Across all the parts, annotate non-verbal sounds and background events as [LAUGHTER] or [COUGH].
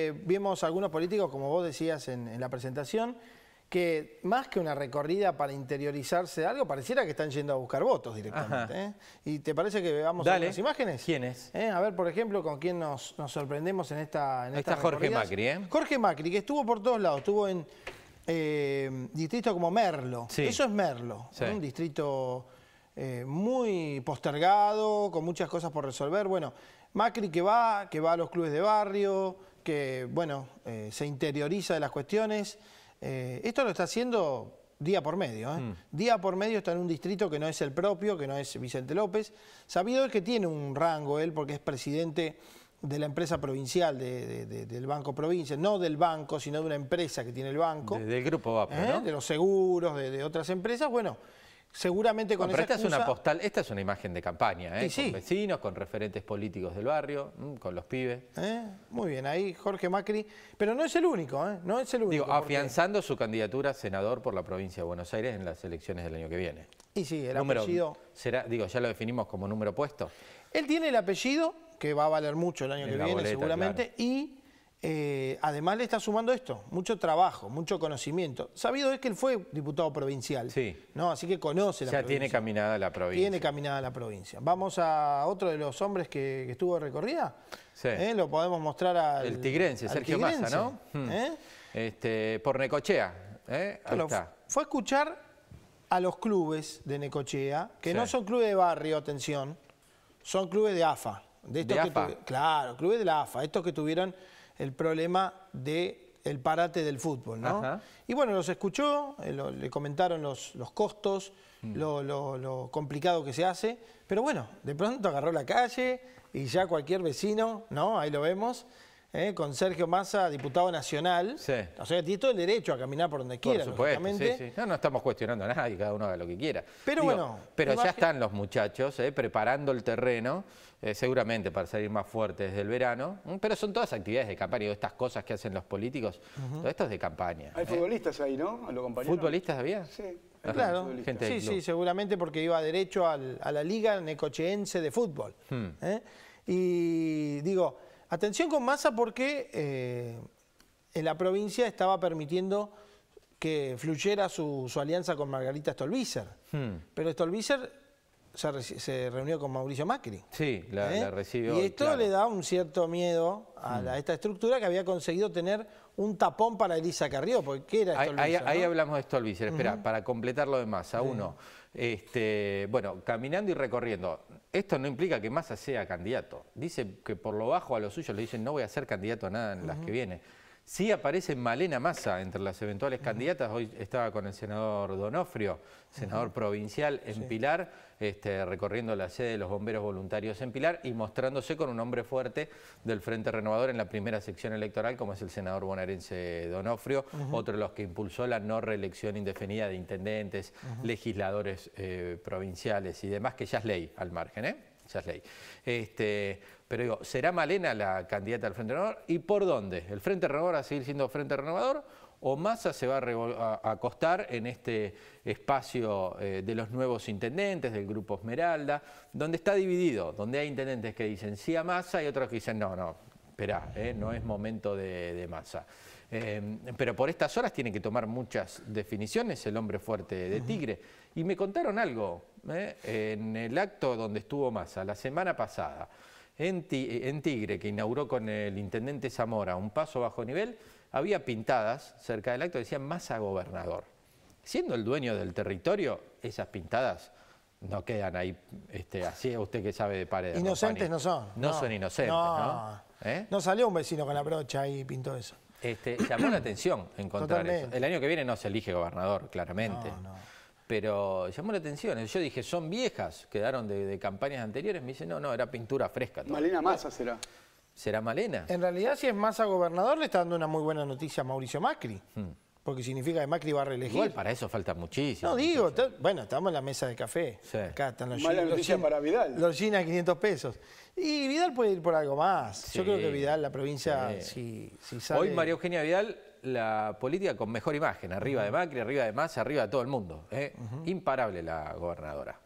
Eh, vimos algunos políticos, como vos decías en, la presentación, que más que una recorrida para interiorizarse de algo, pareciera que están yendo a buscar votos directamente. ¿eh? ¿Y te parece que veamos las imágenes? ¿Quiénes? ¿Eh? A ver, por ejemplo, con quién nos, sorprendemos en esta en esta está Jorge Macri, ¿eh? Jorge Macri, que estuvo por todos lados, estuvo en eh, distrito como Merlo. Eso es Merlo, un distrito... muy postergado, con muchas cosas por resolver. Bueno, Macri que va, que va a los clubes de barrio, que, bueno, eh, se interioriza de las cuestiones. Eh, esto lo está haciendo día por medio. ¿eh? Mm. Día por medio está en un distrito que no es el propio, que no es Vicente López. Sabido es que tiene un rango él porque es presidente de la empresa provincial del Banco Provincia, no del banco, sino de una empresa que tiene el banco. del Grupo VAP, ¿no? De los seguros, de otras empresas. Bueno, Seguramente con bueno, pero esta es una postal, esta es una imagen de campaña, ¿eh? con vecinos, con referentes políticos del barrio, mm, con los pibes. ¿Eh? Muy bien, ahí Jorge Macri, pero no es el único, ¿eh? no es el único. Digo, afianzando su candidatura a senador por la provincia de Buenos Aires en las elecciones del año que viene. Y sí, el apellido... Será, digo, ya lo definimos como número puesto. Él tiene el apellido, que va a valer mucho el año que viene seguramente, y eh, además le está sumando esto, mucho trabajo, mucho conocimiento. Sabido es que él fue diputado provincial, sí. ¿no? así que conoce la o sea, tiene caminada la provincia. Tiene caminada la provincia. Vamos a otro de los hombres que, estuvo de recorrida. Sí. Eh, lo podemos mostrar al... El tigrense, Sergio Massa, ¿no? Hmm. ¿Eh? Este, por Necochea. Ahí Fue a escuchar a los clubes de Necochea, que no son clubes de barrio, atención, son clubes de AFA. De, AFA? Claro, clubes de la AFA, estos que tuvieron el problema de el parate del fútbol, ¿no? Y bueno, los escuchó, eh, le comentaron los, costos, mm. lo, lo, lo, complicado que se hace, pero bueno, de pronto agarró la calle y ya cualquier vecino, ¿no? Ahí lo vemos, ¿eh? con Sergio Massa, diputado nacional. Sí. O sea, tiene todo el derecho a caminar por donde quiera. Por No, estamos cuestionando a nadie, cada uno haga lo que quiera. Pero bueno. Pero ya están los muchachos ¿eh? preparando el terreno, eh, seguramente para salir más fuertes del verano. Mm, pero son todas actividades de campaña, estas cosas que hacen los políticos, todo esto es de campaña. Hay futbolistas ahí, ¿no? ¿Futbolistas había? Sí. Claro, sí, sí, seguramente porque iba derecho a la Liga Necocheense de Fútbol. Hmm. Y digo, Atención con Massa porque eh, en la provincia estaba permitiendo que fluyera su, alianza con Margarita Stolbizer. Hmm. Pero Stolbizer se, reunió con Mauricio Macri. Sí, la, ¿Eh? recibió. Y esto le da un cierto miedo a hmm. esta estructura que había conseguido tener un tapón para Elisa Carrió, porque ¿qué era esto? Ahí, ahí, hablamos de esto, Luis. Espera, para completar lo demás, a uno, este, bueno, caminando y recorriendo. Esto no implica que Massa sea candidato. Dice que por lo bajo a los suyos le dicen no voy a ser candidato a nada en las que viene. Sí aparece Malena Massa entre las eventuales candidatas. Hoy estaba con el senador Donofrio, senador provincial en Pilar, este, recorriendo la sede de los bomberos voluntarios en Pilar y mostrándose con un hombre fuerte del Frente Renovador en la primera sección electoral, como es el senador bonaerense Donofrio, otro de los que impulsó la no reelección indefinida de intendentes, legisladores eh, provinciales y demás, que ya es ley al margen. ¿eh? Este, pero digo, ¿será Malena la candidata al Frente Renovador? ¿Y por dónde? ¿El Frente Renovador va a seguir siendo Frente Renovador o Massa se va a, acostar en este espacio eh, de los nuevos intendentes, del Grupo Esmeralda, donde está dividido, donde hay intendentes que dicen sí a Massa y otros que dicen no, no, esperá, eh, no es momento de, de Massa. Em, pero por estas horas tiene que tomar muchas definiciones el hombre fuerte de Tigre. Y me contaron algo ¿eh? en el acto donde estuvo Massa la semana pasada, en, Tigre, que inauguró con el intendente Zamora un paso bajo nivel, había pintadas cerca del acto que decían Massa gobernador. Siendo el dueño del territorio, esas pintadas no quedan ahí, este, así usted que sabe de paredes. Inocentes no, son. No, son inocentes, ¿no? ¿no? ¿Eh? No salió un vecino con la brocha y pintó eso. Este, llamó la atención encontrar eso. El año que viene no se elige gobernador, claramente. Pero llamó la atención. Yo dije, son viejas, quedaron de, campañas anteriores. Me dice, no, no, era pintura fresca. Malena Massa será. Será Malena. En realidad, si es Massa gobernador, le está dando una muy buena noticia a Mauricio Macri. Hmm porque significa que Macri va a reelegir. Igual para eso falta muchísimo. No digo, bueno, estamos en la mesa de café. Acá están los Mala noticia para Vidal. Los Gina 500 pesos. Y Vidal puede ir por algo más. Yo creo que Vidal, la provincia, si, si Hoy María Eugenia Vidal, la política con mejor imagen, arriba de Macri, arriba de Massa, arriba de todo el mundo. ¿eh? Imparable la gobernadora.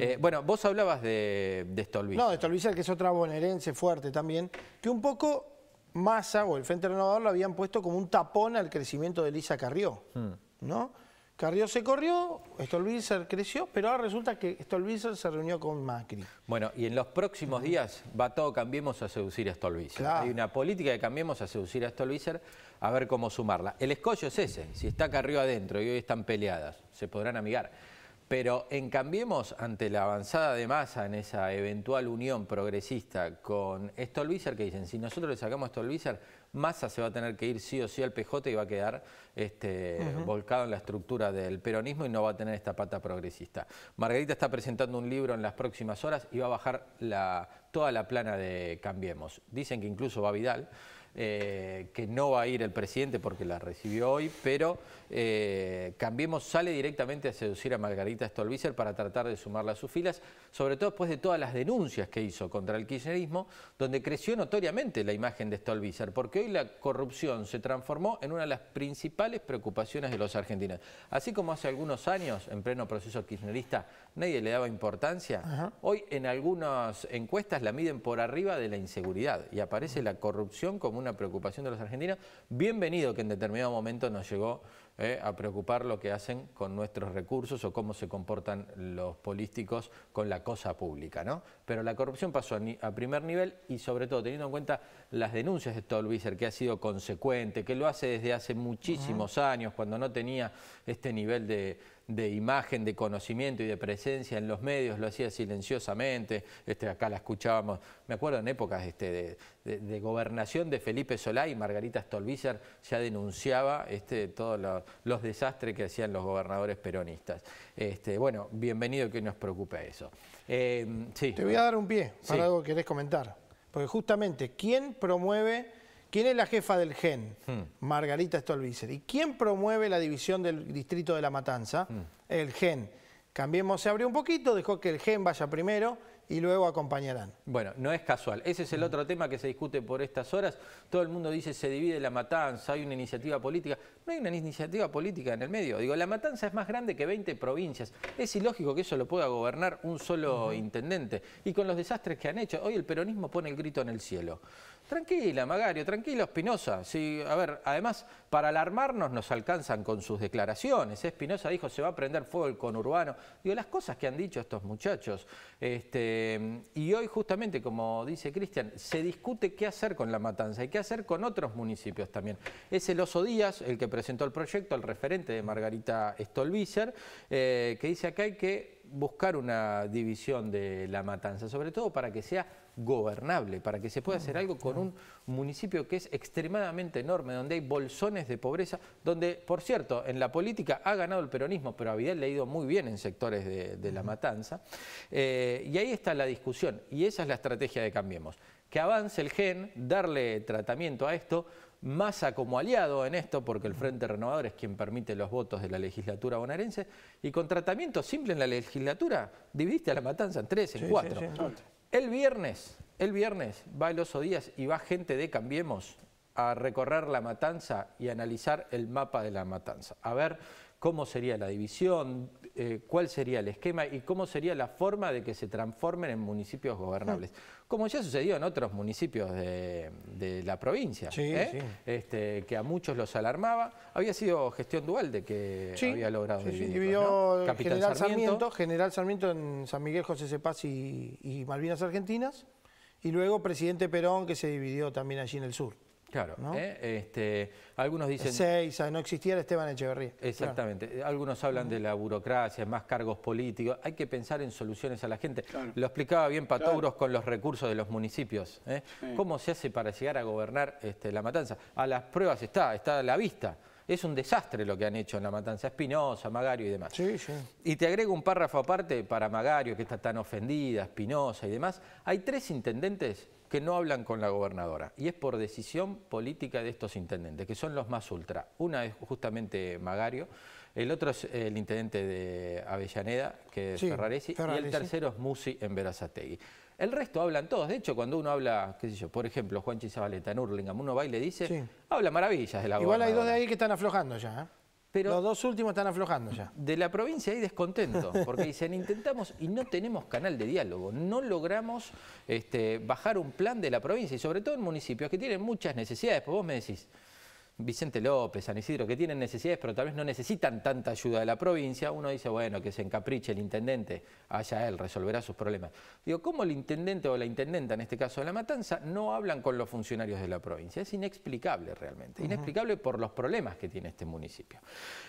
Eh, bueno, vos hablabas de, de No, de Stolbizer, que es otra bonaerense fuerte también, que un poco Massa o el Frente Renovador lo habían puesto como un tapón al crecimiento de Elisa Carrió, hmm. ¿no? Carrió se corrió, Stolbizer creció, pero ahora resulta que Stolbizer se reunió con Macri. Bueno, y en los próximos días va todo Cambiemos a seducir a Stolbizer. Hay una política de Cambiemos a seducir a Stolbizer, a ver cómo sumarla. El escollo es ese, si está Carrió adentro y hoy están peleadas, se podrán amigar. Pero en Cambiemos, ante la avanzada de masa en esa eventual unión progresista con Stolbizer, que dicen, si nosotros le sacamos a Stolbizer, Massa se va a tener que ir sí o sí al PJ y va a quedar este, volcado en la estructura del peronismo y no va a tener esta pata progresista. Margarita está presentando un libro en las próximas horas y va a bajar toda la plana de Cambiemos. Dicen que incluso va Vidal. Eh, que no va a ir el presidente porque la recibió hoy, pero eh, Cambiemos sale directamente a seducir a Margarita Stolbizer para tratar de sumarla a sus filas, sobre todo después de todas las denuncias que hizo contra el kirchnerismo, donde creció notoriamente la imagen de Stolbizer, porque hoy la corrupción se transformó en una de las principales preocupaciones de los argentinos. Así como hace algunos años, en pleno proceso kirchnerista, nadie le daba importancia, hoy en algunas encuestas la miden por arriba de la inseguridad y aparece la corrupción como una una preocupación de los argentinos. Bienvenido que en determinado momento nos llegó eh, a preocupar lo que hacen con nuestros recursos o cómo se comportan los políticos con la cosa pública, ¿no? Pero la corrupción pasó a primer nivel y sobre todo teniendo en cuenta las denuncias de Stolbizer, que ha sido consecuente, que lo hace desde hace muchísimos años, cuando no tenía este nivel de de imagen, de conocimiento y de presencia en los medios, lo hacía silenciosamente, este, acá la escuchábamos, me acuerdo en épocas este, de, gobernación de Felipe Solá y Margarita Stolbizer ya denunciaba este, todos los desastres que hacían los gobernadores peronistas. Este, bueno, bienvenido que nos preocupe eso. Eh, Te voy a dar un pie para algo que querés comentar, porque justamente, ¿quién promueve ¿Quién es la jefa del GEN? Hmm. Margarita Stolbizer. ¿Y quién promueve la división del distrito de La Matanza? Hmm. El GEN. Cambiemos, se abrió un poquito, dejó que el GEN vaya primero y luego acompañarán. Bueno, no es casual. Ese es el hmm. otro tema que se discute por estas horas. Todo el mundo dice se divide la matanza, hay una iniciativa política. No hay una iniciativa política en el medio. Digo, la matanza es más grande que 20 provincias. Es ilógico que eso lo pueda gobernar un solo intendente. Y con los desastres que han hecho, hoy el peronismo pone el grito en el cielo. Tranquila, Magario, tranquilo Espinosa. Sí, a ver, además, para alarmarnos nos alcanzan con sus declaraciones. ¿eh? Espinosa dijo, se va a prender fuego el conurbano. Digo, las cosas que han dicho estos muchachos. Este, y hoy, justamente, como dice Cristian, se discute qué hacer con La Matanza y qué hacer con otros municipios también. Es el Oso Díaz, el que presentó el proyecto, el referente de Margarita Stolbizer, eh, que dice acá hay que buscar una división de La Matanza, sobre todo para que sea gobernable, para que se pueda ah, hacer algo con un municipio que es extremadamente enorme, donde hay bolsones de pobreza, donde, por cierto, en la política ha ganado el peronismo, pero a Vidal le ha ido muy bien en sectores de, la matanza. Eh, y ahí está la discusión, y esa es la estrategia de Cambiemos. Que avance el gen, darle tratamiento a esto, masa como aliado en esto, porque el Frente Renovador es quien permite los votos de la legislatura bonaerense, y con tratamiento simple en la legislatura, dividiste a la matanza en tres, en cuatro. El viernes, el viernes va el Oso Díaz y va gente de Cambiemos a recorrer la matanza y analizar el mapa de la matanza. A ver cómo sería la división, eh, cuál sería el esquema y cómo sería la forma de que se transformen en municipios gobernables. Como ya sucedió en otros municipios de, la provincia, ¿eh? este, que a muchos los alarmaba. Había sido gestión dual de que había logrado dividir. General Sarmiento, General Sarmiento en San Miguel José Cepaz y, y Malvinas Argentinas, y luego presidente Perón que se dividió también allí en el sur. Claro, eh, este, algunos dicen... Seis, ah, no existiera Esteban Echeverría. Exactamente, algunos hablan de la burocracia, más cargos políticos, hay que pensar en soluciones a la gente. Lo explicaba bien Patouros con los recursos de los municipios. ¿eh? ¿Cómo se hace para llegar a gobernar este, La Matanza? A las pruebas está, está a la vista. Es un desastre lo que han hecho en La Matanza, Espinosa, Magario y demás. Sí, sí. Y te agrego un párrafo aparte para Magario, que está tan ofendida, Espinosa y demás. Hay tres intendentes que no hablan con la gobernadora. Y es por decisión política de estos intendentes, que son los más ultra. Una es justamente Magario, el otro es el intendente de Avellaneda, que es Ferraresi, y el tercero es Musi en Verazategui. El resto hablan todos. De hecho, cuando uno habla, qué sé yo, por ejemplo, Juan Chizabaleta en Urlingam, uno va y le dice, habla maravillas de la Igual hay dos de ahí que están aflojando ya, ¿eh? Pero Los dos últimos están aflojando ya. De la provincia hay descontento, porque dicen, intentamos y no tenemos canal de diálogo, no logramos este, bajar un plan de la provincia, y sobre todo en municipios que tienen muchas necesidades, pues vos me decís, Vicente López, San Isidro, que tienen necesidades, pero tal vez no necesitan tanta ayuda de la provincia, uno dice, bueno, que se encapriche el intendente, allá él resolverá sus problemas. Digo, ¿cómo el intendente o la intendenta, en este caso de La Matanza, no hablan con los funcionarios de la provincia? Es inexplicable realmente, inexplicable por los problemas que tiene este municipio.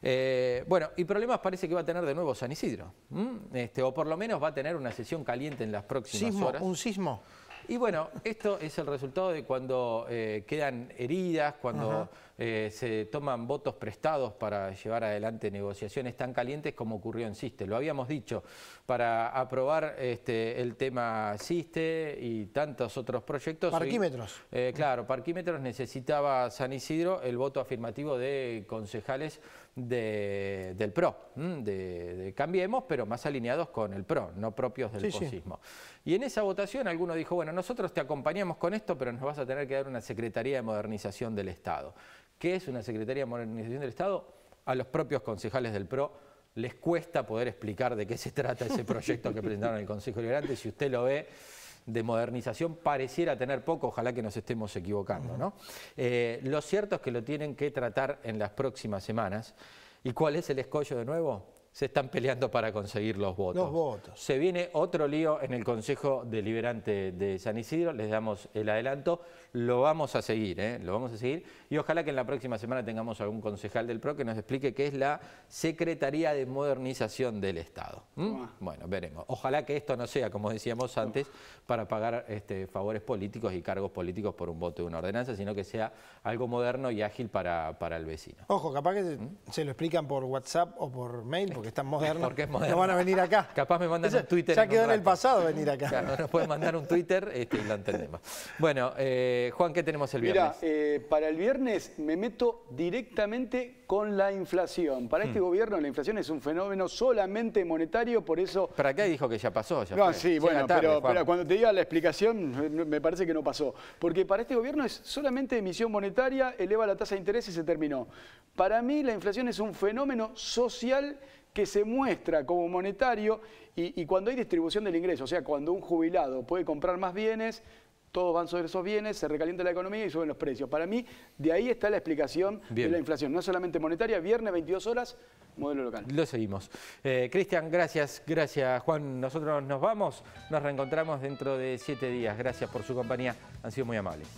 Eh, bueno, y problemas parece que va a tener de nuevo San Isidro, este, o por lo menos va a tener una sesión caliente en las próximas horas. ¿Un sismo? Y bueno, esto es el resultado de cuando eh, quedan heridas, cuando eh, se toman votos prestados para llevar adelante negociaciones tan calientes como ocurrió en Ciste. Lo habíamos dicho, para aprobar este, el tema Ciste y tantos otros proyectos. Parquímetros. Eh, claro, parquímetros necesitaba San Isidro el voto afirmativo de concejales del PRO, de, Cambiemos, pero más alineados con el PRO, no propios del sí, Y en esa votación alguno dijo, bueno, no nosotros te acompañamos con esto, pero nos vas a tener que dar una Secretaría de Modernización del Estado. ¿Qué es una Secretaría de Modernización del Estado? A los propios concejales del PRO les cuesta poder explicar de qué se trata ese proyecto que presentaron en el Consejo Liberante. Si usted lo ve, de modernización pareciera tener poco, ojalá que nos estemos equivocando. Eh, lo cierto es que lo tienen que tratar en las próximas semanas. ¿Y cuál es el escollo de nuevo? se están peleando para conseguir los votos. Los votos. Se viene otro lío en el Consejo Deliberante de San Isidro, les damos el adelanto lo vamos a seguir, ¿eh? lo vamos a seguir. Y ojalá que en la próxima semana tengamos algún concejal del PRO que nos explique qué es la Secretaría de Modernización del Estado. ¿Mm? Bueno, veremos. Ojalá que esto no sea, como decíamos antes, para pagar este, favores políticos y cargos políticos por un voto de una ordenanza, sino que sea algo moderno y ágil para, para el vecino. Ojo, capaz que se ¿Mm? lo explican por WhatsApp o por mail, porque están modernos. moderno. No van a venir acá. [LAUGHS] Capaz me mandan un Twitter. Ya quedó en, el pasado venir acá. Claro, nos pueden mandar un Twitter este, lo entendemos. Bueno, eh, eh, Juan, ¿qué tenemos el viernes? Mira, eh, para el viernes me meto directamente con la inflación. Para este hmm. gobierno la inflación es un fenómeno solamente monetario, por eso... ¿Para qué dijo que ya pasó? no, sí, bueno, pero, cuando te diga la explicación me parece que no pasó. Porque para este gobierno es solamente emisión monetaria, eleva la tasa de interés y se terminó. Para mí la inflación es un fenómeno social que se muestra como monetario y cuando hay distribución del ingreso, o sea, cuando un jubilado puede comprar más bienes, todos van sobre esos bienes, se recalienta la economía y suben los precios. Para mí, de ahí está la explicación de la inflación, no solamente monetaria, viernes 22 horas, modelo local. Lo seguimos. Eh, Cristian, gracias, gracias Juan. Nosotros nos vamos, nos reencontramos dentro de siete días. Gracias por su compañía, han sido muy amables.